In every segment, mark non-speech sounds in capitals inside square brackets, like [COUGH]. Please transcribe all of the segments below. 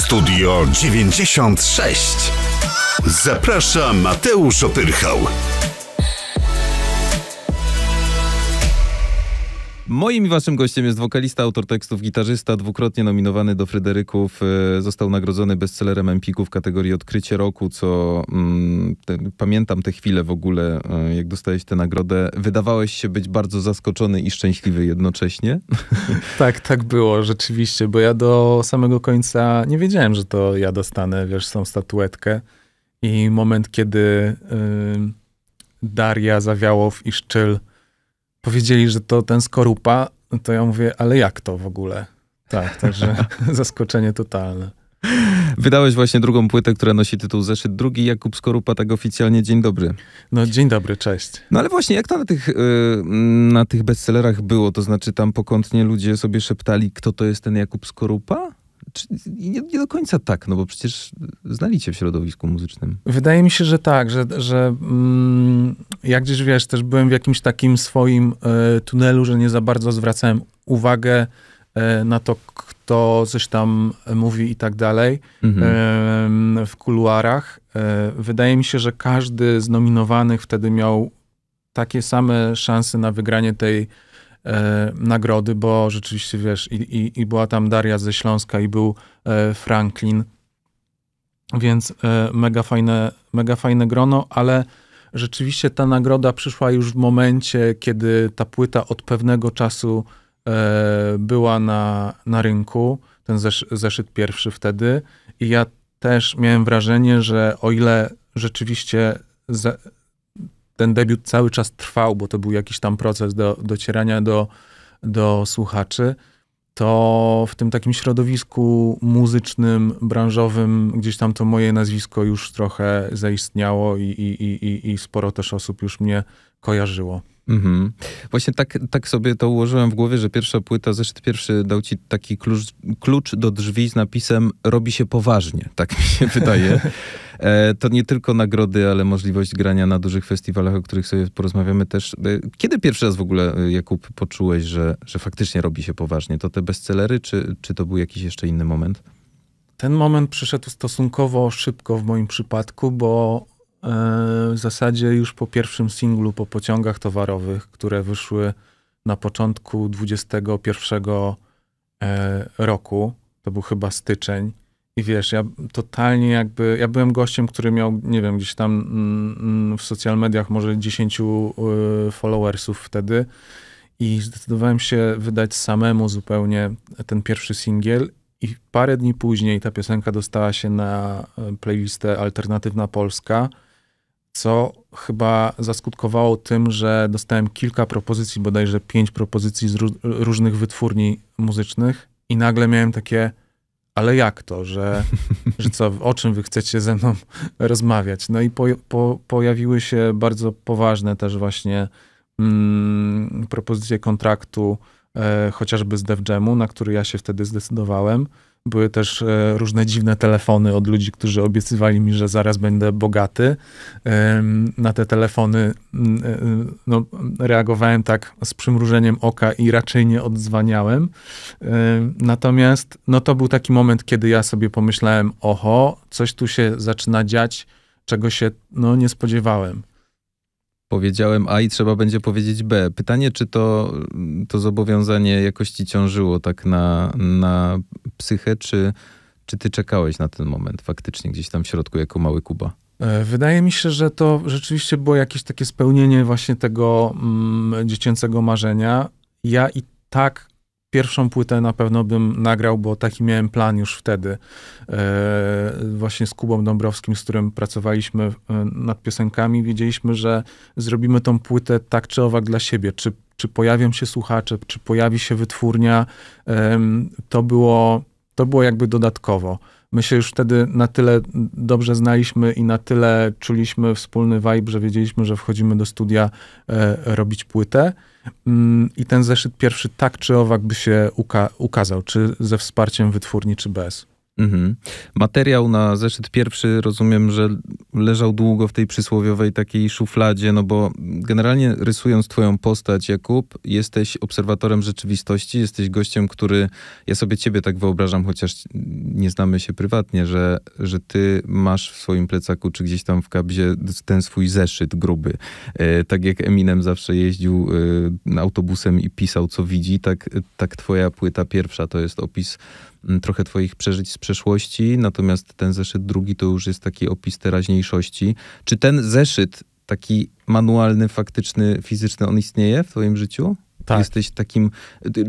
Studio 96. Zaprasza Mateusz Otyrchał. Moim i waszym gościem jest wokalista, autor tekstów, gitarzysta, dwukrotnie nominowany do Fryderyków. E, został nagrodzony bestsellerem Empiku w kategorii Odkrycie Roku, co mm, te, pamiętam w ogóle, e, jak dostałeś tę nagrodę. Wydawałeś się być bardzo zaskoczony i szczęśliwy jednocześnie. [LAUGHS] Tak, tak było rzeczywiście, bo ja do samego końca nie wiedziałem, że to ja dostanę, wiesz, tą statuetkę. I moment, kiedy y, Daria Zawiałow i Szczyl powiedzieli, że to ten skorupa, no to ja mówię, ale jak to w ogóle? Tak, także [LAUGHS] zaskoczenie totalne. Wydałeś właśnie drugą płytę, która nosi tytuł Zeszyt drugi. Jakub Skorupa, tak oficjalnie dzień dobry. No dzień dobry, cześć. No ale właśnie, jak to na tych, y, na tych bestsellerach było? To znaczy tam pokątnie ludzie sobie szeptali, kto to jest ten Jakub Skorupa? nie, nie, do końca tak, no bo przecież znaliście w środowisku muzycznym. Wydaje mi się, że tak, że, że mm, jak gdzieś wiesz, też byłem w jakimś takim swoim y, tunelu, że nie za bardzo zwracałem uwagę y, na to, kto coś tam mówi i tak dalej mhm. y, w kuluarach. E, wydaje mi się, że każdy z nominowanych wtedy miał takie same szanse na wygranie tej e, nagrody, bo rzeczywiście, wiesz, i, i, i, była tam Daria ze Śląska i był e, Franklin, więc e, mega, fajne, mega fajne grono, ale rzeczywiście ta nagroda przyszła już w momencie, kiedy ta płyta od pewnego czasu e, była na, na rynku, ten zeszyt pierwszy wtedy i ja też miałem wrażenie, że o ile rzeczywiście ten debiut cały czas trwał, bo to był jakiś tam proces do, docierania do, do słuchaczy, to w tym takim środowisku muzycznym, branżowym, gdzieś tam to moje nazwisko już trochę zaistniało i, i, i, i sporo też osób już mnie kojarzyło. Mhm. Właśnie tak, tak sobie to ułożyłem w głowie, że pierwsza płyta, zeszyt pierwszy dał ci taki klucz, klucz do drzwi z napisem robi się poważnie, tak mi się wydaje. [LAUGHS] E, to nie tylko nagrody, ale możliwość grania na dużych festiwalach, o których sobie porozmawiamy też. E, kiedy pierwszy raz w ogóle, e, Jakub, poczułeś, że, że faktycznie robi się poważnie? To te bestsellery, czy, czy to był jakiś jeszcze inny moment? Ten moment przyszedł stosunkowo szybko w moim przypadku, bo w zasadzie już po pierwszym singlu po pociągach towarowych, które wyszły na początku 21 roku, to był chyba styczeń, i wiesz, ja totalnie jakby, ja byłem gościem, który miał, nie wiem, gdzieś tam mm, w social mediach może 10 y, followersów wtedy i zdecydowałem się wydać samemu zupełnie ten pierwszy singiel i parę dni później ta piosenka dostała się na y, playlistę Alternatywna Polska, co chyba zaskutkowało tym, że dostałem kilka propozycji, bodajże pięć propozycji z różnych wytwórni muzycznych i nagle miałem takie ale jak to, że, że co, o czym wy chcecie ze mną rozmawiać? No i po, po, pojawiły się bardzo poważne też właśnie mm, propozycje kontraktu, e, chociażby z DevGemu, na który ja się wtedy zdecydowałem. Były też e, różne dziwne telefony od ludzi, którzy obiecywali mi, że zaraz będę bogaty. Na te telefony e, no, reagowałem tak z przymrużeniem oka i raczej nie odzwaniałem. Natomiast no, to był taki moment, kiedy ja sobie pomyślałem: oho, coś tu się zaczyna dziać, czego się no, nie spodziewałem powiedziałem A i trzeba będzie powiedzieć B. Pytanie, czy to, to zobowiązanie jakoś ciążyło tak na, na psychę, czy, czy ty czekałeś na ten moment faktycznie gdzieś tam w środku jako mały Kuba? E, wydaje mi się, że to rzeczywiście było jakieś takie spełnienie właśnie tego mm, dziecięcego marzenia. Ja i tak Pierwszą płytę na pewno bym nagrał, bo taki miałem plan już wtedy. E, właśnie z Kubą Dąbrowskim, z którym pracowaliśmy e, nad piosenkami, wiedzieliśmy, że zrobimy tą płytę tak czy owak dla siebie. Czy, czy pojawią się słuchacze, czy pojawi się wytwórnia, to było, to było jakby dodatkowo. My się już wtedy na tyle dobrze znaliśmy i na tyle czuliśmy wspólny vibe, że wiedzieliśmy, że wchodzimy do studia e, robić płytę. Mm, i ten zeszyt pierwszy tak czy owak by się uka- ukazał, czy ze wsparciem wytwórni, czy bez? Mhm. Materiał na zeszyt pierwszy rozumiem, że leżał długo w tej przysłowiowej takiej szufladzie, no bo generalnie rysując twoją postać, Jakub, jesteś obserwatorem rzeczywistości, jesteś gościem, który, ja sobie ciebie tak wyobrażam, chociaż nie znamy się prywatnie, że, że ty masz w swoim plecaku, czy gdzieś tam w kabzie ten swój zeszyt gruby. E, tak jak Eminem zawsze jeździł e, autobusem i pisał, co widzi, tak, tak twoja płyta pierwsza to jest opis trochę twoich przeżyć z przeszłości, natomiast ten zeszyt drugi to już jest taki opis teraźniejszości. Czy ten zeszyt, taki manualny, faktyczny, fizyczny, on istnieje w twoim życiu? Tak. Jesteś takim,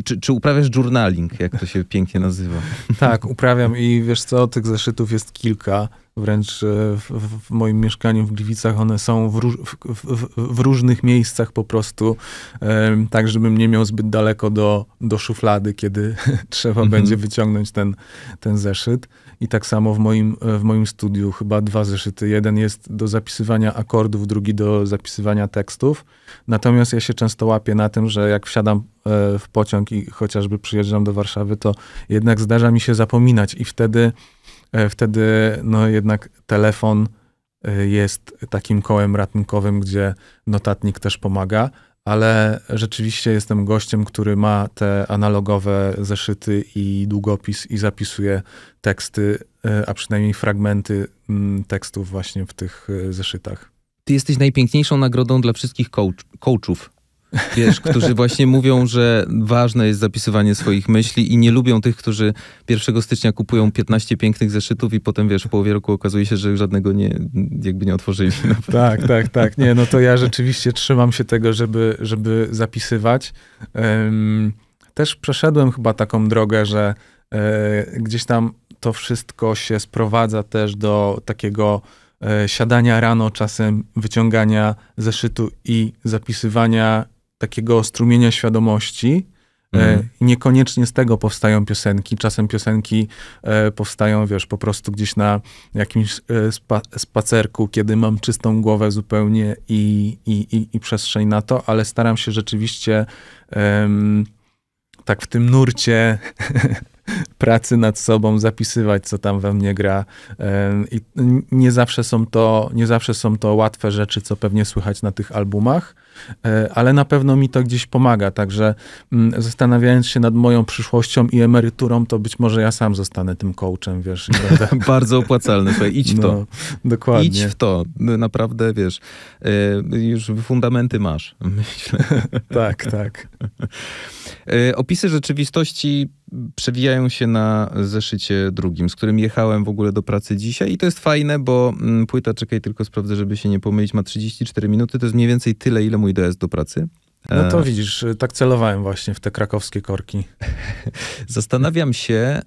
czy, czy, uprawiasz journaling, jak to się pięknie nazywa? Tak, uprawiam i wiesz co, tych zeszytów jest kilka. Wręcz e, w, w moim mieszkaniu w Gliwicach one są w, róż, w, w, różnych miejscach po prostu, tak żebym nie miał zbyt daleko do, do szuflady, kiedy [LAUGHS] trzeba mm -hmm. będzie wyciągnąć ten, ten zeszyt. I tak samo w moim, e, w moim studiu chyba dwa zeszyty. Jeden jest do zapisywania akordów, drugi do zapisywania tekstów. Natomiast ja się często łapię na tym, że jak wsiadam e, w pociąg i chociażby przyjeżdżam do Warszawy, to jednak zdarza mi się zapominać i wtedy, e, wtedy no jednak telefon jest takim kołem ratunkowym, gdzie notatnik też pomaga ale rzeczywiście jestem gościem, który ma te analogowe zeszyty i długopis i zapisuje teksty, e, a przynajmniej fragmenty mm, tekstów właśnie w tych e, zeszytach. Ty jesteś najpiękniejszą nagrodą dla wszystkich coach, coachów wiesz, którzy właśnie mówią, że ważne jest zapisywanie swoich myśli i nie lubią tych, którzy 1 stycznia kupują 15 pięknych zeszytów i potem, wiesz, w połowie roku okazuje się, że żadnego nie, jakby nie otworzyli. [LAUGHS] Tak, tak, tak. Nie, no to ja rzeczywiście trzymam się tego, żeby, żeby zapisywać. też przeszedłem chyba taką drogę, że e, gdzieś tam to wszystko się sprowadza też do takiego e, siadania rano, czasem wyciągania zeszytu i zapisywania takiego strumienia świadomości. E, mhm. Niekoniecznie z tego powstają piosenki. Czasem piosenki e, powstają, wiesz, po prostu gdzieś na jakimś e, spa spacerku, kiedy mam czystą głowę zupełnie i, i, i, i przestrzeń na to, ale staram się rzeczywiście tak w tym nurcie [LAUGHS] pracy nad sobą, zapisywać, co tam we mnie gra. I nie zawsze są to, nie zawsze są to łatwe rzeczy, co pewnie słychać na tych albumach, e, ale na pewno mi to gdzieś pomaga. Także zastanawiając się nad moją przyszłością i emeryturą, to być może ja sam zostanę tym coachem, wiesz. [LAUGHS] Bardzo opłacalny, słuchaj, idź w no, to. Dokładnie. Idź w to. Naprawdę, wiesz, e, już fundamenty masz, [LAUGHS] myślę. tak, tak. [LAUGHS] E, opisy rzeczywistości przewijają się na zeszycie drugim, z którym jechałem w ogóle do pracy dzisiaj i to jest fajne, bo mm, płyta, czekaj tylko sprawdzę, żeby się nie pomylić, ma 34 minuty, to jest mniej więcej tyle, ile mój dojazd do pracy. No to e, widzisz, y, tak celowałem właśnie w te krakowskie korki. [LAUGHS] Zastanawiam się,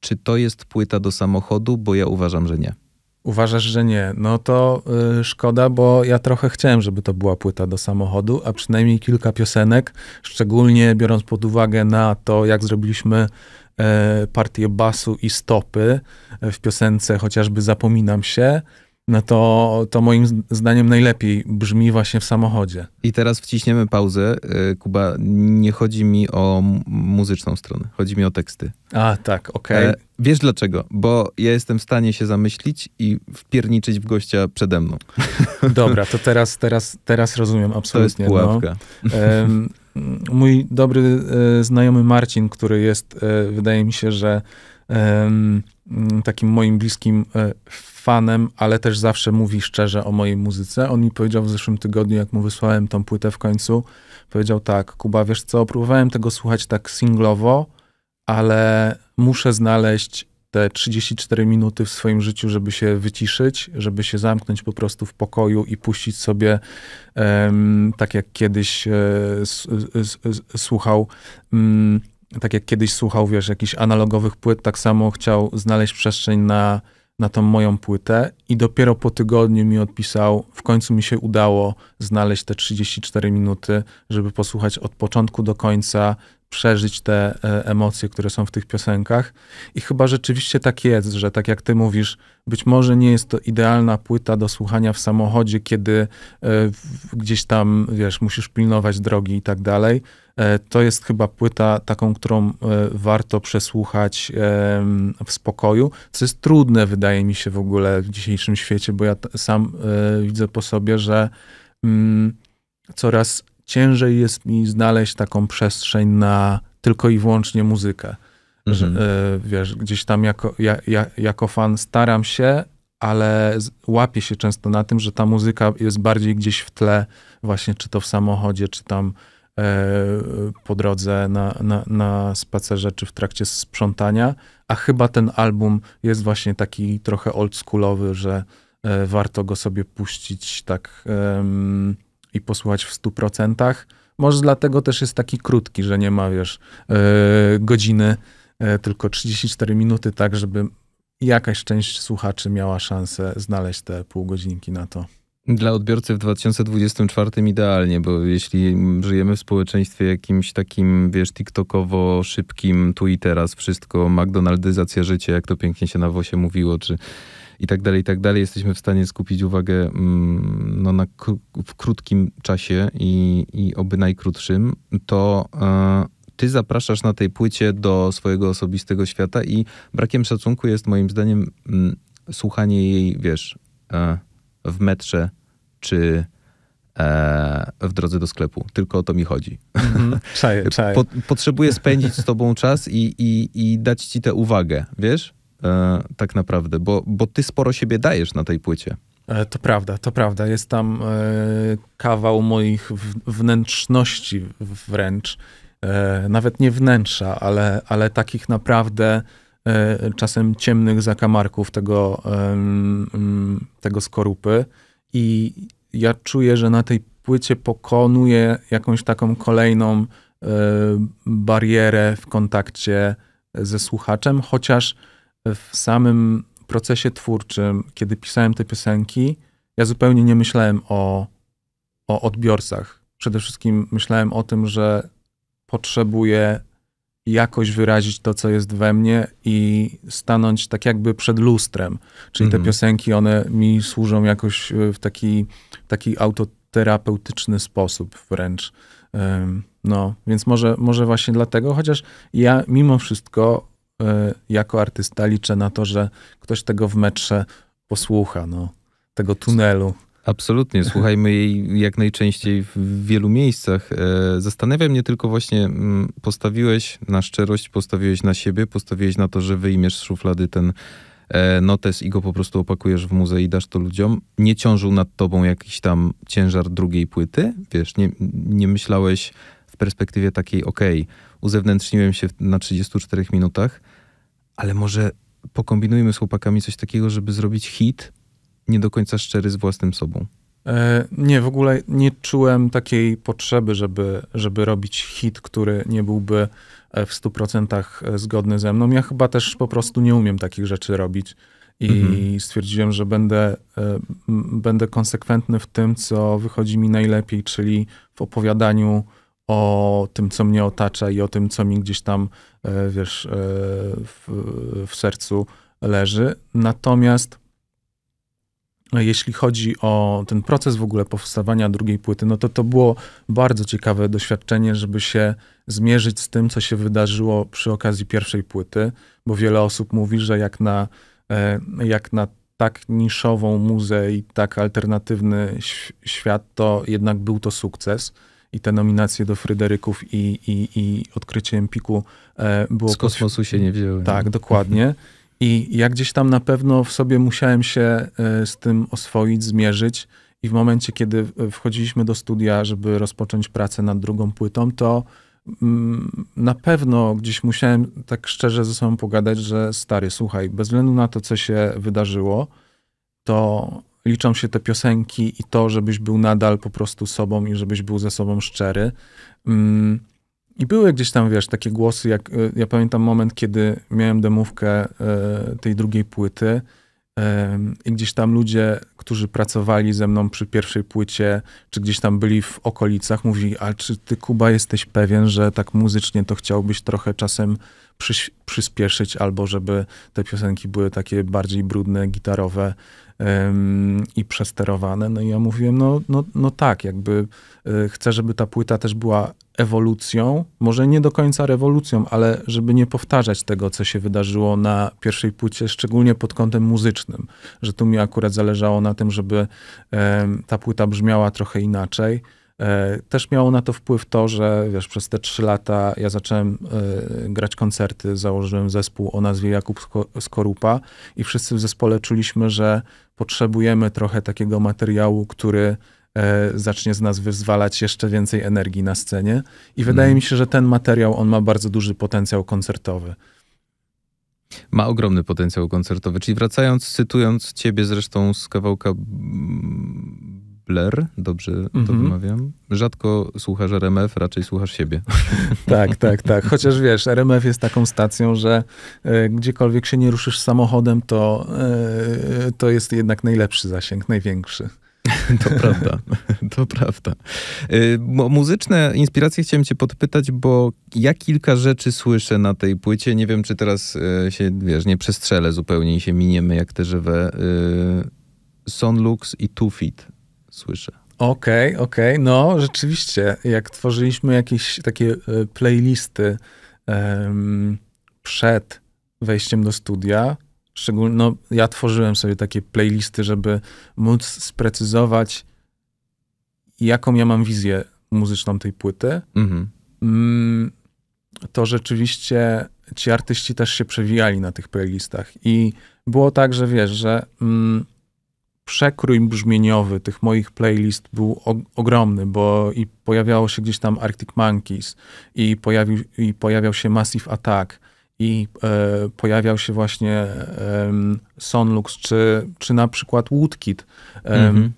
czy to jest płyta do samochodu, bo ja uważam, że nie. Uważasz, że nie? No to y, szkoda, bo ja trochę chciałem, żeby to była płyta do samochodu, a przynajmniej kilka piosenek, szczególnie biorąc pod uwagę na to, jak zrobiliśmy e, partię basu i stopy e, w piosence, chociażby Zapominam się, no to, to moim zdaniem najlepiej brzmi właśnie w samochodzie. I teraz wciśniemy pauzę. Y, Kuba, nie chodzi mi o muzyczną stronę, chodzi mi o teksty. A, tak, okej. Okay. E, wiesz dlaczego? Bo ja jestem w stanie się zamyślić i wpierniczyć w gościa przede mną. [LAUGHS] Dobra, to teraz, teraz, teraz rozumiem absolutnie. To jest no. pułapka. No. mój dobry e, znajomy Marcin, który jest, e, wydaje mi się, że takim moim bliskim fanem, ale też zawsze mówi szczerze o mojej muzyce. On mi powiedział w zeszłym tygodniu, jak mu wysłałem tą płytę w końcu, powiedział tak, Kuba, wiesz co, próbowałem tego słuchać tak singlowo, ale muszę znaleźć te 34 minuty w swoim życiu, żeby się wyciszyć, żeby się zamknąć po prostu w pokoju i puścić sobie, um, tak jak kiedyś e, s, e, s, e, s, słuchał, um, tak jak kiedyś słuchał, wiesz, jakichś analogowych płyt, tak samo chciał znaleźć przestrzeń na na tą moją płytę i dopiero po tygodniu mi odpisał, w końcu mi się udało znaleźć te 34 minuty, żeby posłuchać od początku do końca przeżyć te e, emocje, które są w tych piosenkach. I chyba rzeczywiście tak jest, że tak jak ty mówisz, być może nie jest to idealna płyta do słuchania w samochodzie, kiedy e, gdzieś tam, wiesz, musisz pilnować drogi i tak dalej. E, to jest chyba płyta taką, którą warto przesłuchać w spokoju, co jest trudne, wydaje mi się, w ogóle w dzisiejszym świecie, bo ja sam widzę po sobie, że mm, coraz ciężej jest mi znaleźć taką przestrzeń na tylko i wyłącznie muzykę. Mhm. Że, wiesz, gdzieś tam jako, ja, ja, jako fan staram się, ale łapię się często na tym, że ta muzyka jest bardziej gdzieś w tle, właśnie czy to w samochodzie, czy tam e, po drodze na, na, na spacerze, czy w trakcie sprzątania. A chyba ten album jest właśnie taki trochę oldschoolowy, że e, warto go sobie puścić tak i posłuchać w 100%. Może dlatego też jest taki krótki, że nie ma, wiesz, yy, godziny, yy, tylko 34 minuty, tak, żeby jakaś część słuchaczy miała szansę znaleźć te pół godzinki na to. Dla odbiorcy w 2024 idealnie, bo jeśli żyjemy w społeczeństwie jakimś takim, wiesz, TikTokowo szybkim, tu i teraz wszystko, McDonaldyzacja życia, jak to pięknie się na WOSie mówiło, czy i tak dalej, i tak dalej, jesteśmy w stanie skupić uwagę mm, no, na, w krótkim czasie i, i oby najkrótszym, to y, ty zapraszasz na tej płycie do swojego osobistego świata i brakiem szacunku jest moim zdaniem mm, słuchanie jej, wiesz... Y, w metrze czy e, w drodze do sklepu. Tylko o to mi chodzi. Czaję, mhm. [LAUGHS] czaję. Po, potrzebuję spędzić z tobą czas i, i, i dać ci tę uwagę, wiesz? E, tak naprawdę, bo, bo ty sporo siebie dajesz na tej płycie. E, to prawda, to prawda. Jest tam e, kawał moich wnętrzności wręcz. E, nawet nie wnętrza, ale, ale takich naprawdę E, czasem ciemnych zakamarków tego, tego skorupy. I ja czuję, że na tej płycie pokonuje jakąś taką kolejną e, barierę w kontakcie ze słuchaczem, chociaż w samym procesie twórczym, kiedy pisałem te piosenki, ja zupełnie nie myślałem o, o odbiorcach. Przede wszystkim myślałem o tym, że potrzebuję jakoś wyrazić to, co jest we mnie i stanąć tak jakby przed lustrem. Czyli mm -hmm. te mhm. piosenki, one mi służą jakoś e, w taki, taki autoterapeutyczny sposób wręcz. No, więc może, może właśnie dlatego, chociaż ja mimo wszystko e, jako artysta liczę na to, że ktoś tego w metrze posłucha, no, tego tunelu. Absolutnie, słuchajmy jej jak najczęściej w wielu miejscach. E, zastanawia mnie tylko właśnie, mm, postawiłeś na szczerość, postawiłeś na siebie, postawiłeś na to, że wyjmiesz z szuflady ten e, notes i go po prostu opakujesz w muzei i dasz to ludziom. Nie ciążył nad tobą jakiś tam ciężar drugiej płyty, wiesz, nie, nie myślałeś w perspektywie takiej, okej, okay, uzewnętrzniłem się na 34 minutach, ale może pokombinujmy z chłopakami coś takiego, żeby zrobić hit, nie do końca szczery z własnym sobą. E, nie, w ogóle nie czułem takiej potrzeby, żeby, żeby robić hit, który nie byłby e, w 100% e, zgodny ze mną. Ja chyba też po prostu nie umiem takich rzeczy robić i mhm. stwierdziłem, że będę, będę konsekwentny w tym, co wychodzi mi najlepiej, czyli w opowiadaniu o tym, co mnie otacza i o tym, co mi gdzieś tam, wiesz, w, w sercu leży. Natomiast no, jeśli chodzi o ten proces w ogóle powstawania drugiej płyty, no to to było bardzo ciekawe doświadczenie, żeby się zmierzyć z tym, co się wydarzyło przy okazji pierwszej płyty, bo wiele osób mówi, że jak na, e, jak na tak niszową muzę i tak alternatywny świat, to jednak był to sukces. I te nominacje do Fryderyków i, i, i odkrycie Empiku e, było... Z kosmosu się nie wzięły. Tak, dokładnie. [LAUGHS] I ja gdzieś tam na pewno w sobie musiałem się e, z tym oswoić, zmierzyć. I w momencie, kiedy e, wchodziliśmy do studia, żeby rozpocząć pracę nad drugą płytą, to mm, na pewno gdzieś musiałem tak szczerze ze sobą pogadać, że stary, słuchaj, bez względu na to, co się wydarzyło, to liczą się te piosenki i to, żebyś był nadal po prostu sobą i żebyś był ze sobą szczery. Mm, i były gdzieś tam, wiesz, takie głosy, jak e, ja pamiętam moment, kiedy miałem demówkę e, tej drugiej płyty i gdzieś tam ludzie, którzy pracowali ze mną przy pierwszej płycie, czy gdzieś tam byli w okolicach, mówili, a czy ty, Kuba, jesteś pewien, że tak muzycznie to chciałbyś trochę czasem przyspieszyć, albo żeby te piosenki były takie bardziej brudne, gitarowe i przesterowane. No i ja mówiłem, no, no, no tak, jakby e, chcę, żeby ta płyta też była ewolucją, może nie do końca rewolucją, ale żeby nie powtarzać tego, co się wydarzyło na pierwszej płycie, szczególnie pod kątem muzycznym, że tu mi akurat zależało na tym, żeby ta płyta brzmiała trochę inaczej. E, też miało na to wpływ to, że wiesz, przez te trzy lata ja zacząłem e, grać koncerty, założyłem zespół o nazwie Jakub Skorupa i wszyscy w zespole czuliśmy, że potrzebujemy trochę takiego materiału, który e, zacznie z nas wyzwalać jeszcze więcej energii na scenie. I wydaje hmm. mi się, że ten materiał, on ma bardzo duży potencjał koncertowy. Ma ogromny potencjał koncertowy. Czyli wracając, cytując ciebie zresztą z kawałka mm, Bler, dobrze to mhm. wymawiam. Rzadko słuchasz RMF, raczej słuchasz siebie. [LAUGHS] Tak, tak, tak. Chociaż wiesz, RMF jest taką stacją, że e, gdziekolwiek się nie ruszysz samochodem, to, e, to jest jednak najlepszy zasięg, największy. [LAUGHS] To prawda, [LAUGHS] to prawda. E, muzyczne inspiracje chciałem cię podpytać, bo ja kilka rzeczy słyszę na tej płycie. Nie wiem, czy teraz się, wiesz, nie przestrzelę zupełnie i się miniemy jak te żywe. Y, Sonlux i Two Feet słyszę. Okej, okay, okej. Okay. No, rzeczywiście, jak tworzyliśmy jakieś takie e, playlisty um, przed wejściem do studia, szczególnie, no, ja tworzyłem sobie takie playlisty, żeby móc sprecyzować, jaką ja mam wizję muzyczną tej płyty. Mhm. Mm, to rzeczywiście ci artyści też się przewijali na tych playlistach. I było tak, że wiesz, że mm, przekrój brzmieniowy tych moich playlist był ogromny, bo i pojawiało się gdzieś tam Arctic Monkeys, i i pojawiał się Massive Attack, i e, pojawiał się właśnie e, Sonlux, czy, czy na przykład Woodkid. E, mm -hmm.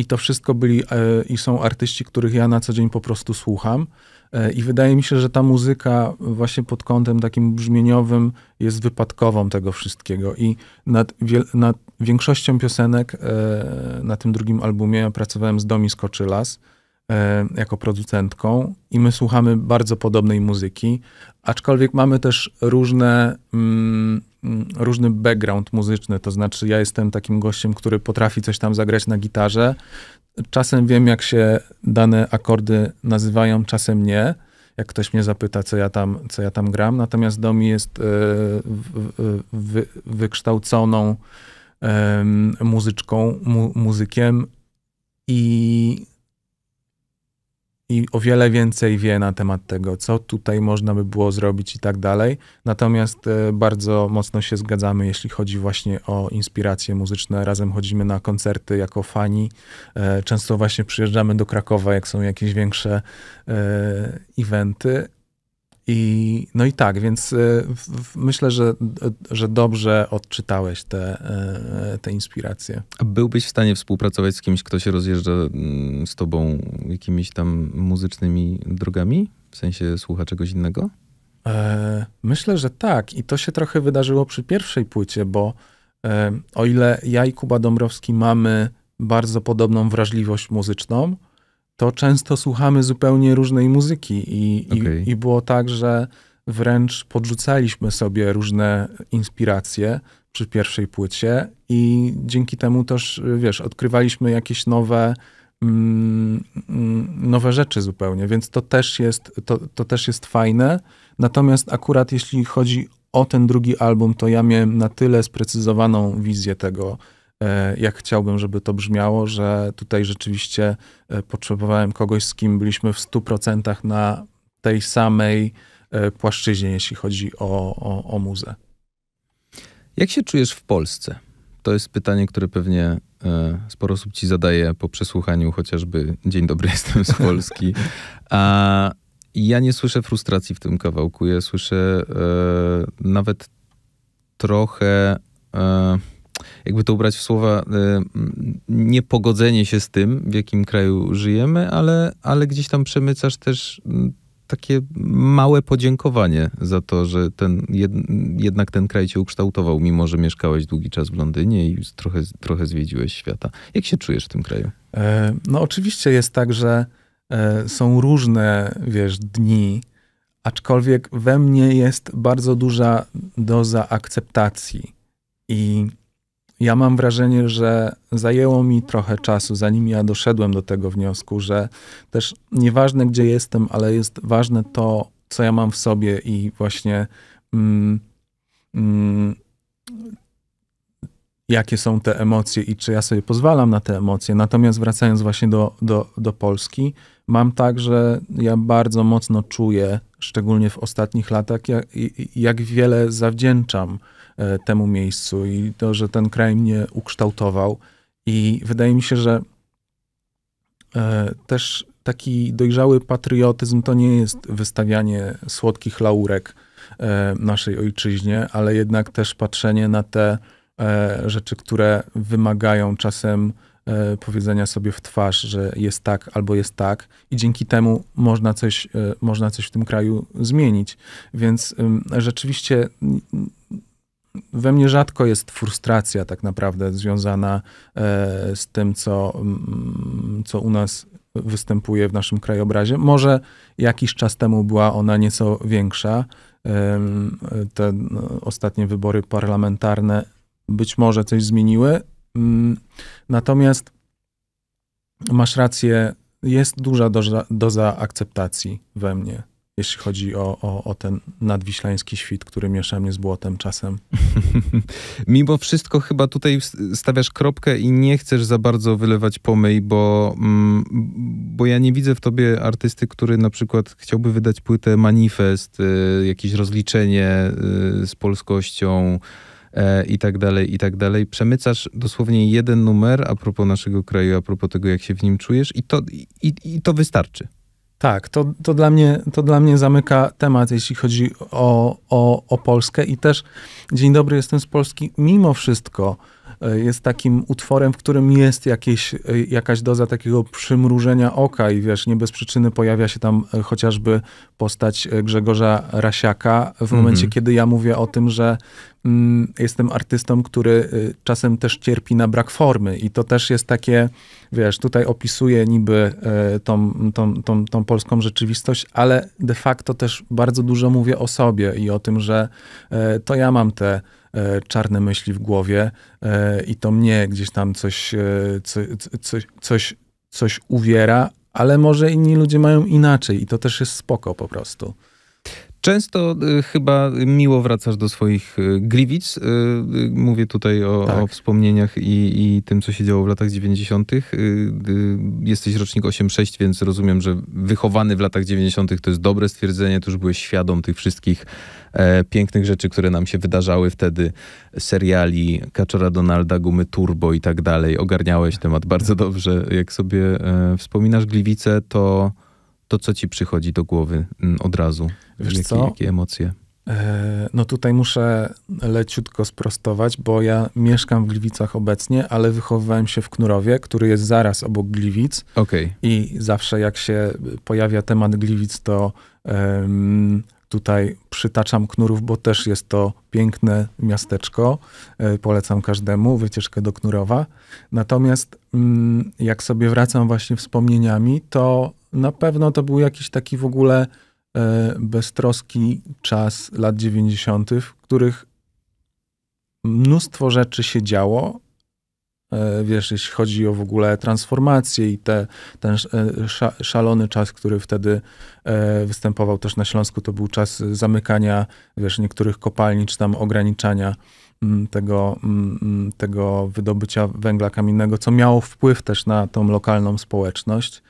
I to wszystko byli e, i są artyści, których ja na co dzień po prostu słucham. E, I wydaje mi się, że ta muzyka właśnie pod kątem takim brzmieniowym jest wypadkową tego wszystkiego. I nad, nad większością piosenek e, na tym drugim albumie ja pracowałem z Domi Skoczylas. E, jako producentką i my słuchamy bardzo podobnej muzyki, aczkolwiek mamy też różne, mm, mm, różny background muzyczny, to znaczy ja jestem takim gościem, który potrafi coś tam zagrać na gitarze, czasem wiem jak się dane akordy nazywają, czasem nie, jak ktoś mnie zapyta, co ja tam, co ja tam gram, natomiast Domi jest y, wykształconą y, muzyczką, mu, muzykiem i i o wiele więcej wie na temat tego, co tutaj można by było zrobić i tak dalej. Natomiast e, bardzo mocno się zgadzamy, jeśli chodzi właśnie o inspiracje muzyczne. Razem chodzimy na koncerty jako fani. E, często właśnie przyjeżdżamy do Krakowa, jak są jakieś większe e, eventy, i, no i tak, więc e, myślę, że, że dobrze odczytałeś te, e, te inspiracje. A byłbyś w stanie współpracować z kimś, kto się rozjeżdża mm, z tobą jakimiś tam muzycznymi drogami? W sensie słucha czegoś innego? E, myślę, że tak. I to się trochę wydarzyło przy pierwszej płycie, bo o ile ja i Kuba Dąbrowski mamy bardzo podobną wrażliwość muzyczną, to często słuchamy zupełnie różnej muzyki i, okay. i, i było tak, że wręcz podrzucaliśmy sobie różne inspiracje przy pierwszej płycie i dzięki temu też, wiesz, odkrywaliśmy jakieś nowe, mm, mm, nowe rzeczy zupełnie, więc to też, jest, to, to też jest fajne. Natomiast akurat jeśli chodzi o ten drugi album, to ja miałem na tyle sprecyzowaną wizję tego, E, jak chciałbym, żeby to brzmiało, że tutaj rzeczywiście e, potrzebowałem kogoś, z kim byliśmy w 100% na tej samej e, płaszczyźnie, jeśli chodzi o, o, o muzę. Jak się czujesz w Polsce? To jest pytanie, które pewnie sporo osób ci zadaje po przesłuchaniu chociażby Dzień dobry, [LAUGHS] jestem z Polski. A ja nie słyszę frustracji w tym kawałku. Ja słyszę e, nawet trochę e, jakby to ubrać w słowa, y, mm, niepogodzenie się z tym, w jakim kraju żyjemy, ale, ale gdzieś tam przemycasz też mm, takie małe podziękowanie za to, że ten, jed, jednak ten kraj cię ukształtował, mimo że mieszkałeś długi czas w Londynie i trochę, trochę zwiedziłeś świata. Jak się czujesz w tym kraju? E, no oczywiście jest tak, że e, są różne, wiesz, dni, aczkolwiek we mnie jest bardzo duża doza akceptacji i ja mam wrażenie, że zajęło mi trochę czasu, zanim ja doszedłem do tego wniosku, że też nieważne gdzie jestem, ale jest ważne to, co ja mam w sobie i właśnie mm, mm, jakie są te emocje i czy ja sobie pozwalam na te emocje. Natomiast wracając właśnie do, do, do Polski, mam tak, że ja bardzo mocno czuję, szczególnie w ostatnich latach, jak, jak wiele zawdzięczam E, temu miejscu i to, że ten kraj mnie ukształtował. I wydaje mi się, że e, też taki dojrzały patriotyzm to nie jest wystawianie słodkich laurek e, naszej ojczyźnie, ale jednak też patrzenie na te rzeczy, które wymagają czasem powiedzenia sobie w twarz, że jest tak albo jest tak, i dzięki temu można coś, można coś w tym kraju zmienić. Więc rzeczywiście we mnie rzadko jest frustracja tak naprawdę związana e, z tym, co, mm, co u nas występuje w naszym krajobrazie. Może jakiś czas temu była ona nieco większa. Te no, ostatnie wybory parlamentarne być może coś zmieniły. Mm, natomiast masz rację, jest duża doza, doza akceptacji we mnie jeśli chodzi o, o, o, ten nadwiślański świt, który miesza mnie z błotem czasem. [LAUGHS] Mimo wszystko chyba tutaj stawiasz kropkę i nie chcesz za bardzo wylewać pomyj, bo, mm, bo ja nie widzę w tobie artysty, który na przykład chciałby wydać płytę manifest, y, jakieś rozliczenie y, z polskością e, i tak dalej, i tak dalej. Przemycasz dosłownie jeden numer a propos naszego kraju, a propos tego, jak się w nim czujesz i to, i, i to wystarczy. Tak, to, to, dla mnie, to dla mnie zamyka temat, jeśli chodzi o, o, o Polskę. I też Dzień dobry, jestem z Polski. Mimo wszystko, E, jest takim utworem, w którym jest jakieś, e, jakaś doza takiego przymrużenia oka i wiesz, nie bez przyczyny pojawia się tam e, chociażby postać Grzegorza Rasiaka w mhm. momencie, mm-hmm. kiedy ja mówię o tym, że mm, jestem artystą, który czasem też cierpi na brak formy i to też jest takie, wiesz, tutaj opisuję niby tą, tą, tą, tą polską rzeczywistość, ale de facto też bardzo dużo mówię o sobie i o tym, że to ja mam te E, czarne myśli w głowie e, i to mnie gdzieś tam coś, e, coś, coś, coś uwiera, ale może inni ludzie mają inaczej i to też jest spoko po prostu. Często y, chyba miło wracasz do swoich y, Gliwic. Y, mówię tutaj o, tak. o wspomnieniach i, i, tym, co się działo w latach 90. Jesteś rocznik 86, więc rozumiem, że wychowany w latach 90. to jest dobre stwierdzenie. Tu już byłeś świadom tych wszystkich e, pięknych rzeczy, które nam się wydarzały wtedy. Seriali Kaczora Donalda, Gumy Turbo i tak dalej. Ogarniałeś temat bardzo dobrze. Jak sobie e, wspominasz Gliwice, to to co ci przychodzi do głowy mm, od razu? Wiesz jakie, co? jakie emocje? E, no tutaj muszę leciutko sprostować, bo ja mieszkam w Gliwicach obecnie, ale wychowywałem się w Knurowie, który jest zaraz obok Gliwic. Okay. I zawsze jak się pojawia temat Gliwic, to um, tutaj przytaczam Knurów, bo też jest to piękne miasteczko. E, polecam każdemu wycieczkę do Knurowa. Natomiast mm, jak sobie wracam właśnie wspomnieniami, to na pewno to był jakiś taki w ogóle e, beztroski czas lat 90., w których mnóstwo rzeczy się działo. E, wiesz, jeśli chodzi o w ogóle transformację i te, ten e, szalony czas, który wtedy występował też na Śląsku, to był czas zamykania, wiesz, niektórych kopalni, czy tam ograniczania mm, tego, mm, mm, tego wydobycia węgla kamiennego, co miało wpływ też na tą lokalną społeczność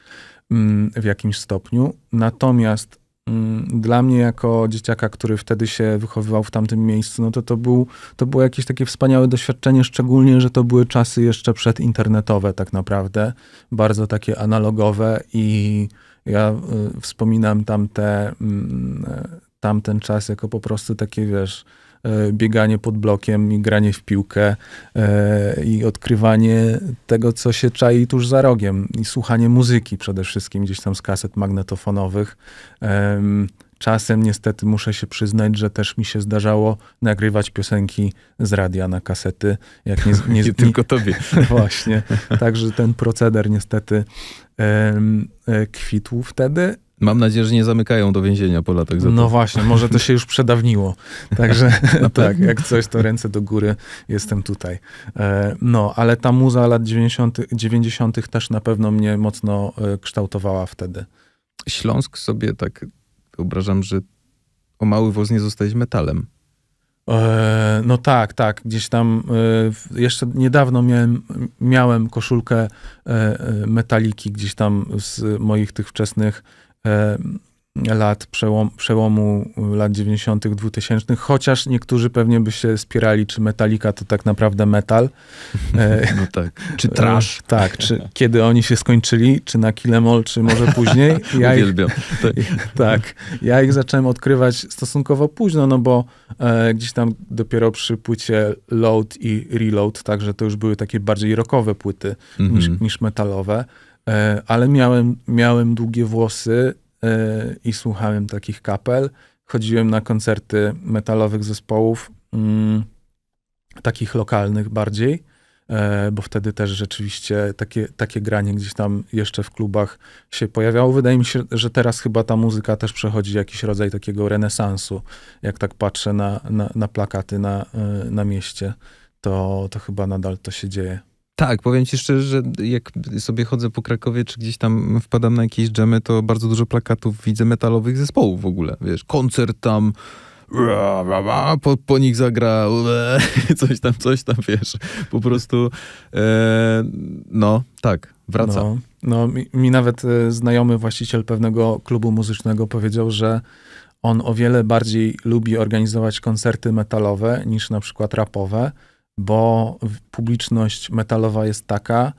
w jakimś stopniu. Natomiast mm, dla mnie jako dzieciaka, który wtedy się wychowywał w tamtym miejscu, no to to, był, to było jakieś takie wspaniałe doświadczenie, szczególnie, że to były czasy jeszcze przedinternetowe tak naprawdę, bardzo takie analogowe i ja y, wspominam tamte, y, tamten czas jako po prostu takie, wiesz, E, bieganie pod blokiem i granie w piłkę e, i odkrywanie tego, co się czai tuż za rogiem i słuchanie muzyki przede wszystkim gdzieś tam z kaset magnetofonowych. Czasem niestety muszę się przyznać, że też mi się zdarzało nagrywać piosenki z radia na kasety. Jak nie, nie, [LAUGHS] nie tylko tobie. [LAUGHS] Właśnie. Także ten proceder niestety e, kwitł wtedy Mam nadzieję, że nie zamykają do więzienia po latach. No właśnie, może to się już przedawniło. [LAUGHS] Także [LAUGHS] tak, jak coś, to ręce do góry, jestem tutaj. E, no, ale ta muza lat 90., 90. też na pewno mnie mocno e, kształtowała wtedy. Śląsk sobie tak wyobrażam, że o mały woz nie zostałeś metalem. E, no tak, tak. Gdzieś tam jeszcze niedawno miałem, miałem koszulkę metaliki gdzieś tam z moich tych wczesnych E, lat, przełom, przełomu e, lat 90., 2000, chociaż niektórzy pewnie by się spierali, czy Metallica to tak naprawdę metal. E, [LAUGHS] no tak. czy trash. Tak, czy kiedy oni się skończyli, czy na Kilemol, czy może później. [LAUGHS] Ja Uwielbiam. Ich, tak. [LAUGHS] tak. Ja ich zacząłem odkrywać stosunkowo późno, no bo e, gdzieś tam dopiero przy płycie Load i Reload, także to już były takie bardziej rockowe płyty mm -hmm. niż, mhm. niż metalowe. E, ale miałem, miałem długie włosy e, i słuchałem takich kapel. Chodziłem na koncerty metalowych zespołów, mm, takich lokalnych bardziej, e, bo wtedy też rzeczywiście takie, takie granie gdzieś tam jeszcze w klubach się pojawiało. Wydaje mi się, że teraz chyba ta muzyka też przechodzi jakiś rodzaj takiego renesansu. Jak tak patrzę na, na, na plakaty na, na mieście, to, to chyba nadal to się dzieje. Tak, powiem ci szczerze, że jak sobie chodzę po Krakowie, czy gdzieś tam wpadam na jakieś dżemy, to bardzo dużo plakatów widzę metalowych zespołów w ogóle, wiesz, koncert tam, po, po nich zagra [LAUGHS] coś tam, coś tam, wiesz, po prostu, e, no, tak, wraca. No, no mi, mi nawet e, znajomy właściciel pewnego klubu muzycznego powiedział, że on o wiele bardziej lubi organizować koncerty metalowe niż na przykład rapowe, bo publiczność metalowa jest taka,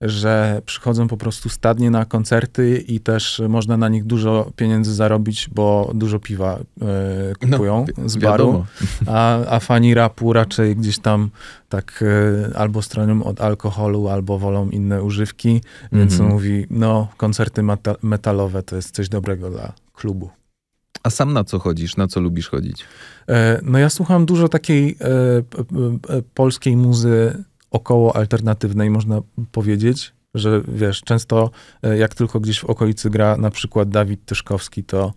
że przychodzą po prostu stadnie na koncerty i też można na nich dużo pieniędzy zarobić, bo dużo piwa y, kupują no, z baru. A, a, fani rapu raczej gdzieś tam tak y, albo stronią od alkoholu, albo wolą inne używki, więc mm -hmm. mówi, no koncerty metal metalowe to jest coś dobrego dla klubu. A sam na co chodzisz? Na co lubisz chodzić? E, no ja słucham dużo takiej e, e, polskiej muzy około alternatywnej, można powiedzieć że wiesz, często jak tylko gdzieś w okolicy gra na przykład Dawid Tyszkowski, to,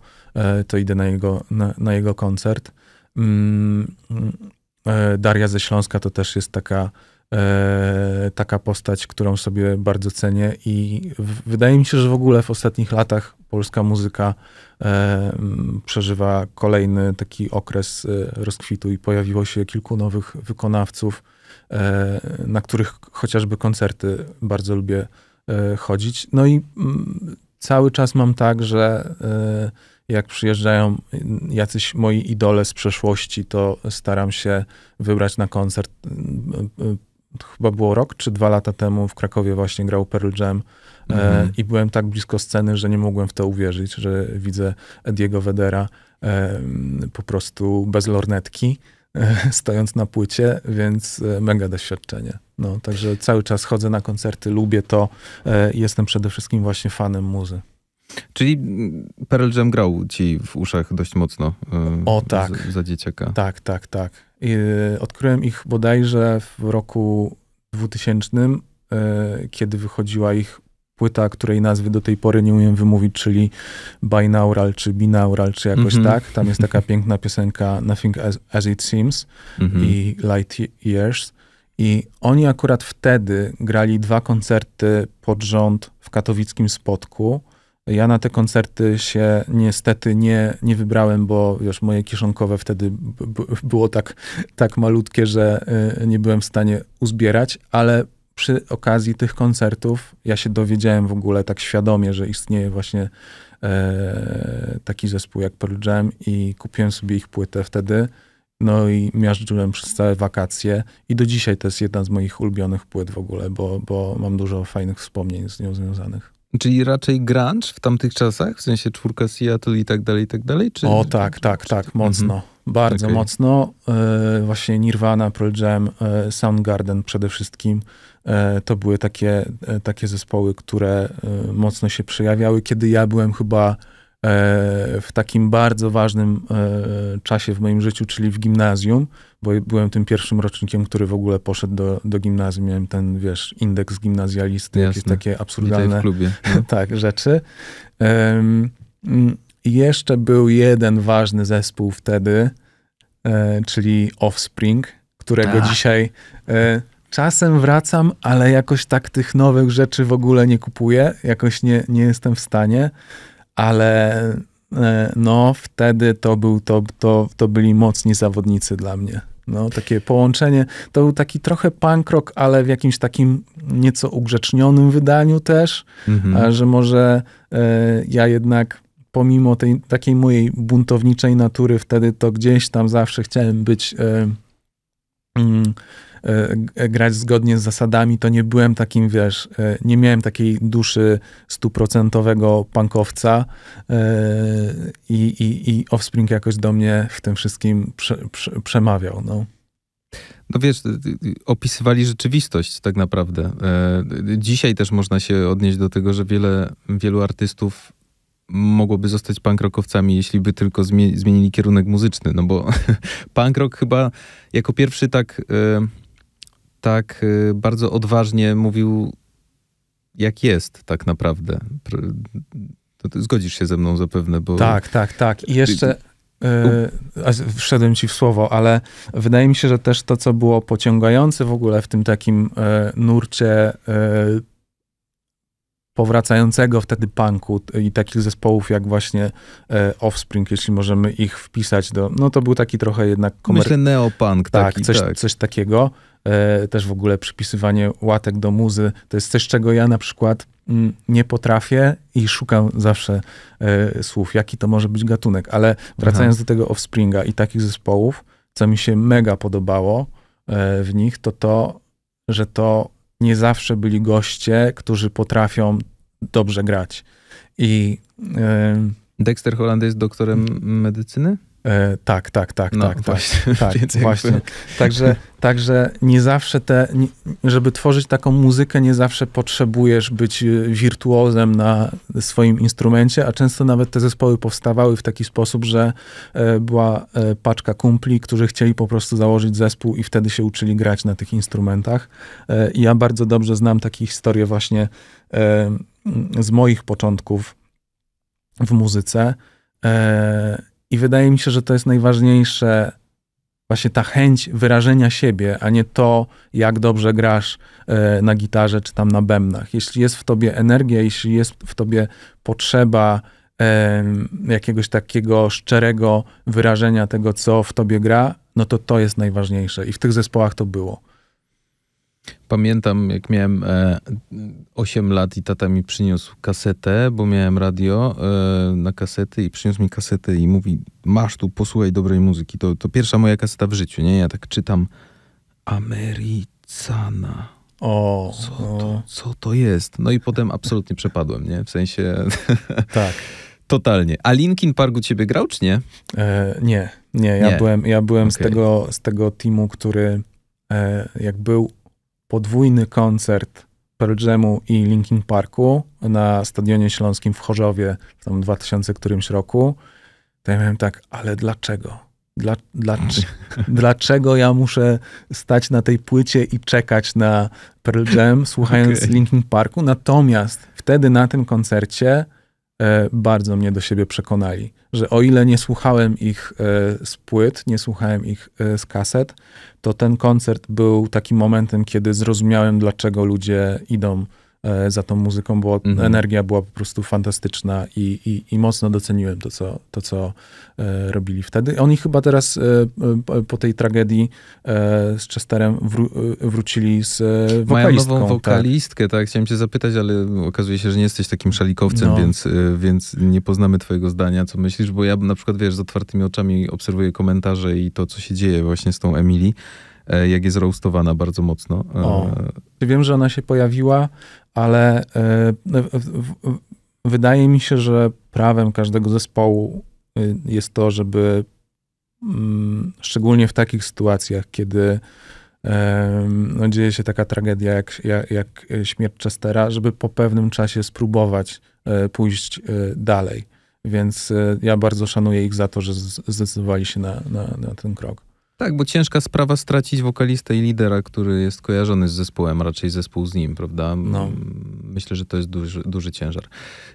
to idę na jego, na, na jego koncert. Mm, mm, Daria ze Śląska to też jest taka E, taka postać, którą sobie bardzo cenię i wydaje mi się, że w ogóle w ostatnich latach polska muzyka e, przeżywa kolejny taki okres e, rozkwitu i pojawiło się kilku nowych wykonawców, na których chociażby koncerty bardzo lubię chodzić. No i cały czas mam tak, że jak przyjeżdżają jacyś moi idole z przeszłości, to staram się wybrać na koncert chyba było rok czy dwa lata temu w Krakowie właśnie grał Pearl Jam e, mhm. i byłem tak blisko sceny, że nie mogłem w to uwierzyć, że widzę Ediego Wedera e, po prostu bez lornetki e, [LAUGHS] stojąc na płycie, więc mega doświadczenie. No, także cały czas chodzę na koncerty, lubię to i jestem przede wszystkim właśnie fanem muzy. Czyli Pearl Jam grał ci w uszach dość mocno. O tak. Za, za dzieciaka. Tak, tak, tak. E, odkryłem ich bodajże w roku 2000, e, kiedy wychodziła ich płyta, której nazwy do tej pory nie umiem wymówić, czyli Binaural czy Binaural, czy jakoś mm -hmm. tak. Tam jest taka piękna piosenka Nothing As, as It Seems mm -hmm. i Light Years. I oni akurat wtedy grali dwa koncerty pod rząd w katowickim Spotk'u. Ja na te koncerty się niestety nie, nie wybrałem, bo już moje kieszonkowe wtedy było tak, tak malutkie, że y, nie byłem w stanie uzbierać, ale przy okazji tych koncertów ja się dowiedziałem w ogóle tak świadomie, że istnieje właśnie e, taki zespół jak Pearl Jam i kupiłem sobie ich płytę wtedy. No i miażdżyłem przez całe wakacje i do dzisiaj to jest jedna z moich ulubionych płyt w ogóle, bo, bo mam dużo fajnych wspomnień z nią związanych. Czyli raczej grunge w tamtych czasach, w sensie czwórka Seattle i tak dalej, i tak dalej? Czy... O tak, tak, tak, mhm. mocno. Mhm. Bardzo okay. mocno. E, właśnie Nirvana, Pearl Jam, e, Soundgarden przede wszystkim. E, to były takie, e, takie zespoły, które e, mocno się przejawiały, kiedy ja byłem chyba E, w takim bardzo ważnym e, czasie w moim życiu, czyli w gimnazjum, bo byłem tym pierwszym rocznikiem, który w ogóle poszedł do, do gimnazjum. Miałem ten, wiesz, indeks gimnazjalisty, Jasne. jakieś takie absurdalne klubie, [LAUGHS] no. tak, rzeczy. jeszcze był jeden ważny zespół wtedy, e, czyli Offspring, którego A. Tak. dzisiaj czasem wracam, ale jakoś tak tych nowych rzeczy w ogóle nie kupuję, jakoś nie, nie jestem w stanie ale e, no wtedy to, był, to, to, to byli mocni zawodnicy dla mnie. No, takie połączenie. To był taki trochę punk rock, ale w jakimś takim nieco ugrzecznionym wydaniu też, mhm. że może e, ja jednak pomimo tej takiej mojej buntowniczej natury wtedy to gdzieś tam zawsze chciałem być e, mm, E, e, grać zgodnie z zasadami, to nie byłem takim, wiesz, e, nie miałem takiej duszy stuprocentowego punkowca i, i, i Offspring jakoś do mnie w tym wszystkim prze, prze, przemawiał, no. No wiesz, opisywali rzeczywistość tak naprawdę. Dzisiaj też można się odnieść do tego, że wiele, wielu artystów mogłoby zostać punkrockowcami, jeśli by tylko zmienili kierunek muzyczny, no bo [LAUGHS] punk chyba jako pierwszy tak... Y tak y, bardzo odważnie mówił, jak jest tak naprawdę. Zgodzisz się ze mną zapewne, bo... Tak, tak, tak. I jeszcze... Yy, wszedłem ci w słowo, ale wydaje mi się, że też to, co było pociągające w ogóle w tym takim yy, nurcie yy, powracającego wtedy punku i takich zespołów jak właśnie Offspring, jeśli możemy ich wpisać do... No to był taki trochę jednak... Komer... Myślę neopunk. Tak, taki, coś, tak, coś takiego. E, też w ogóle przypisywanie łatek do muzy, to jest coś, czego ja na przykład mm, nie potrafię i szukam zawsze e, słów, jaki to może być gatunek. Ale wracając Aha. Mhm. do tego Offspringa i takich zespołów, co mi się mega podobało e, w nich, to to, że to nie zawsze byli goście, którzy potrafią dobrze grać. I... Dexter Holland jest doktorem medycyny? E, tak, tak, tak, no, tak, tak. właśnie, [LAUGHS] tak, tak właśnie. Także, także nie zawsze te, żeby tworzyć taką muzykę, nie zawsze potrzebujesz być e, wirtuozem na swoim instrumencie, a często nawet te zespoły powstawały w taki sposób, że e, była paczka kumpli, którzy chcieli po prostu założyć zespół i wtedy się uczyli grać na tych instrumentach. I ja bardzo dobrze znam takie historie właśnie z moich początków w muzyce i wydaje mi się, że to jest najważniejsze, właśnie ta chęć wyrażenia siebie, a nie to, jak dobrze grasz e, na gitarze czy tam na bębnach. Jeśli jest w tobie energia, jeśli jest w tobie potrzeba jakiegoś takiego szczerego wyrażenia tego, co w tobie gra, no to to jest najważniejsze. I w tych zespołach to było. Pamiętam, jak miałem 8 e, lat i tata mi przyniósł kasetę, bo miałem radio e, na kasety i przyniósł mi kasetę i mówi, masz tu, posłuchaj dobrej muzyki. To, to pierwsza moja kaseta w życiu, nie? Ja tak czytam Americana. O, co, to, no. co to jest? No i potem absolutnie przepadłem, nie? W sensie... [LAUGHS] Tak. Totalnie. A Linkin Park u ciebie grał, czy nie? E, nie, nie. Ja nie. byłem, ja byłem okay. z, tego, z tego teamu, który e, jak był podwójny koncert Pearl Jamu i Linkin Parku na Stadionie Śląskim w Chorzowie w tam 2000 którymś roku, to ja miałem tak, ale dlaczego? Dla, dla, [LAUGHS] dlaczego ja muszę stać na tej płycie i czekać na Pearl Jam, słuchając okay. Linkin Parku? Natomiast wtedy na tym koncercie E, bardzo mnie do siebie przekonali, że o ile nie słuchałem ich e, z płyt, nie słuchałem ich e, z kaset, to ten koncert był takim momentem, kiedy zrozumiałem, dlaczego ludzie idą E, za tą muzyką, bo mhm. energia była po prostu fantastyczna i, i, i, mocno doceniłem to, co, to, co e, robili wtedy. Oni chyba teraz e, po tej tragedii z Chesterem wró wrócili z wokalistką. Mają nową tak. wokalistkę, tak. tak. Chciałem cię zapytać, ale okazuje się, że nie jesteś takim szalikowcem, no. więc, więc nie poznamy twojego zdania, co myślisz, bo ja na przykład, wiesz, z otwartymi oczami obserwuję komentarze i to, co się dzieje właśnie z tą Emilii. E, jak jest roastowana bardzo mocno. E, o. Wiem, że ona się pojawiła, ale e, wydaje mi się, że prawem każdego zespołu y, jest to, żeby mm, szczególnie w takich sytuacjach, kiedy no, dzieje się taka tragedia jak, jak, jak śmierć Chestera, żeby po pewnym czasie spróbować pójść dalej. Więc ja bardzo szanuję ich za to, że zdecydowali się na, na, na ten krok. Tak, bo ciężka sprawa stracić wokalistę i lidera, który jest kojarzony z zespołem, raczej zespół z nim, prawda? No. Mm, myślę, że to jest duży, duży ciężar.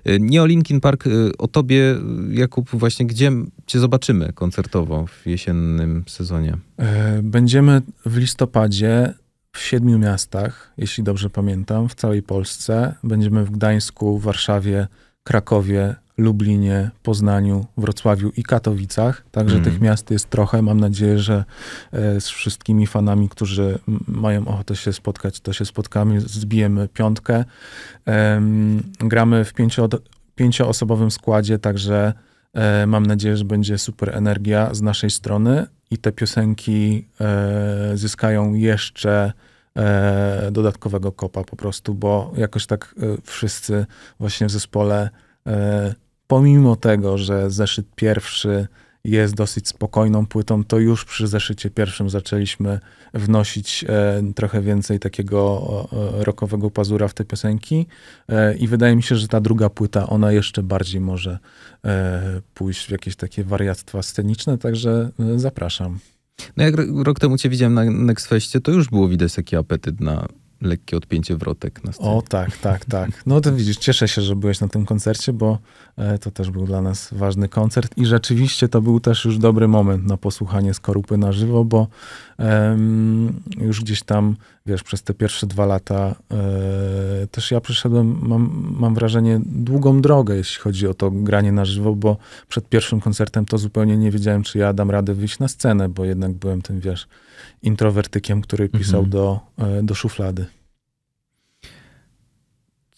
Y, Nie o Linkin Park, y, o tobie, Jakub, właśnie gdzie cię zobaczymy koncertowo w jesiennym sezonie? E, będziemy w listopadzie w siedmiu miastach, jeśli dobrze pamiętam, w całej Polsce. Będziemy w Gdańsku, w Warszawie, Krakowie, Lublinie, Poznaniu, Wrocławiu i Katowicach. Także mm. tych miast jest trochę. Mam nadzieję, że e, z wszystkimi fanami, którzy mają ochotę się spotkać, to się spotkamy, zbijemy piątkę. Gramy w pięcio, pięcioosobowym składzie, także e, mam nadzieję, że będzie super energia z naszej strony i te piosenki e, zyskają jeszcze E, dodatkowego kopa po prostu, bo jakoś tak e, wszyscy właśnie w zespole, e, pomimo tego, że zeszyt pierwszy jest dosyć spokojną płytą, to już przy zeszycie pierwszym zaczęliśmy wnosić trochę więcej takiego rokowego pazura w te piosenki i wydaje mi się, że ta druga płyta, ona jeszcze bardziej może pójść w jakieś takie wariactwa sceniczne, także zapraszam. No jak rok temu cię widziałem na Nextfestie, to już było widać taki apetyt na lekkie odpięcie wrotek na scenie. O tak, tak, tak. No to widzisz, cieszę się, że byłeś na tym koncercie, bo e, to też był dla nas ważny koncert i rzeczywiście to był też już dobry moment na posłuchanie Skorupy na żywo, bo um, już gdzieś tam wiesz, przez te pierwsze dwa lata yy, też ja przyszedłem, mam, mam wrażenie, długą drogę, jeśli chodzi o to granie na żywo, bo przed pierwszym koncertem to zupełnie nie wiedziałem, czy ja dam radę wyjść na scenę, bo jednak byłem tym, wiesz, introwertykiem, który pisał mhm. do, yy, do szuflady.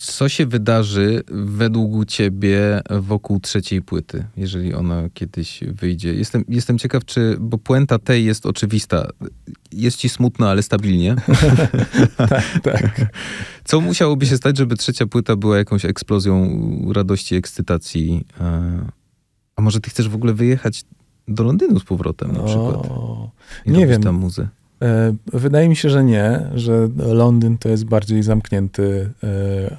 Co się wydarzy według ciebie wokół trzeciej płyty, jeżeli ona kiedyś wyjdzie? Jestem, jestem ciekaw, czy, bo puenta tej jest oczywista. Jest ci smutno, ale stabilnie. [LAUGHS] tak, tak. Co musiałoby się stać, żeby trzecia płyta była jakąś eksplozją radości, ekscytacji? E, a może ty chcesz w ogóle wyjechać do Londynu z powrotem na przykład? O, nie wiem. tam muzę. E, wydaje mi się, że nie, że Londyn to jest bardziej zamknięty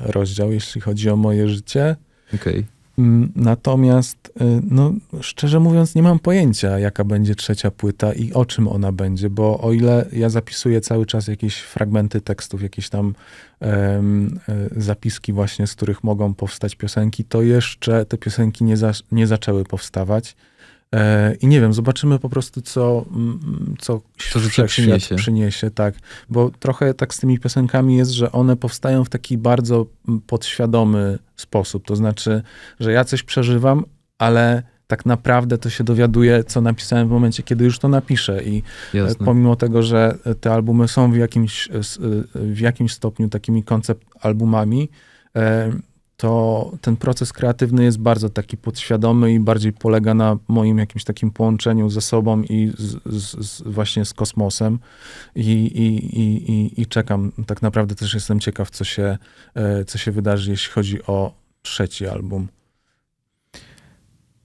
e, rozdział, jeśli chodzi o moje życie. Okay. Mm, natomiast, e, no, szczerze mówiąc, nie mam pojęcia, jaka będzie trzecia płyta i o czym ona będzie, bo o ile ja zapisuję cały czas jakieś fragmenty tekstów, jakieś tam um, zapiski, właśnie z których mogą powstać piosenki, to jeszcze te piosenki nie, za, nie zaczęły powstawać. E, I nie wiem, zobaczymy po prostu, co, co, co życie przyniesie. przyniesie. Tak, bo trochę tak z tymi piosenkami jest, że one powstają w taki bardzo podświadomy sposób. To znaczy, że ja coś przeżywam, ale tak naprawdę to się dowiaduję, co napisałem w momencie, kiedy już to napiszę. I e, Jasne. pomimo tego, że te albumy są w jakimś, e, w jakimś stopniu takimi koncept albumami, to ten proces kreatywny jest bardzo taki podświadomy i bardziej polega na moim jakimś takim połączeniu ze sobą i z, z, z właśnie z kosmosem. I, i, i, I czekam. Tak naprawdę też jestem ciekaw, co się, e, co się wydarzy, jeśli chodzi o trzeci album.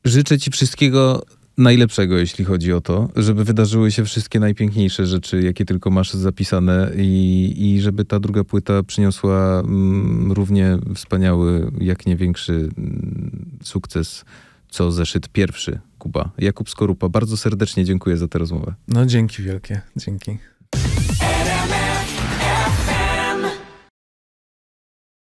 Życzę Ci wszystkiego najlepszego, jeśli chodzi o to, żeby wydarzyły się wszystkie najpiękniejsze rzeczy, jakie tylko masz zapisane i, i żeby ta druga płyta przyniosła mm, równie wspaniały, jak nie większy mm, sukces, co zeszyt pierwszy, Kuba. Jakub Skorupa, bardzo serdecznie dziękuję za tę rozmowę. No dzięki wielkie, dzięki.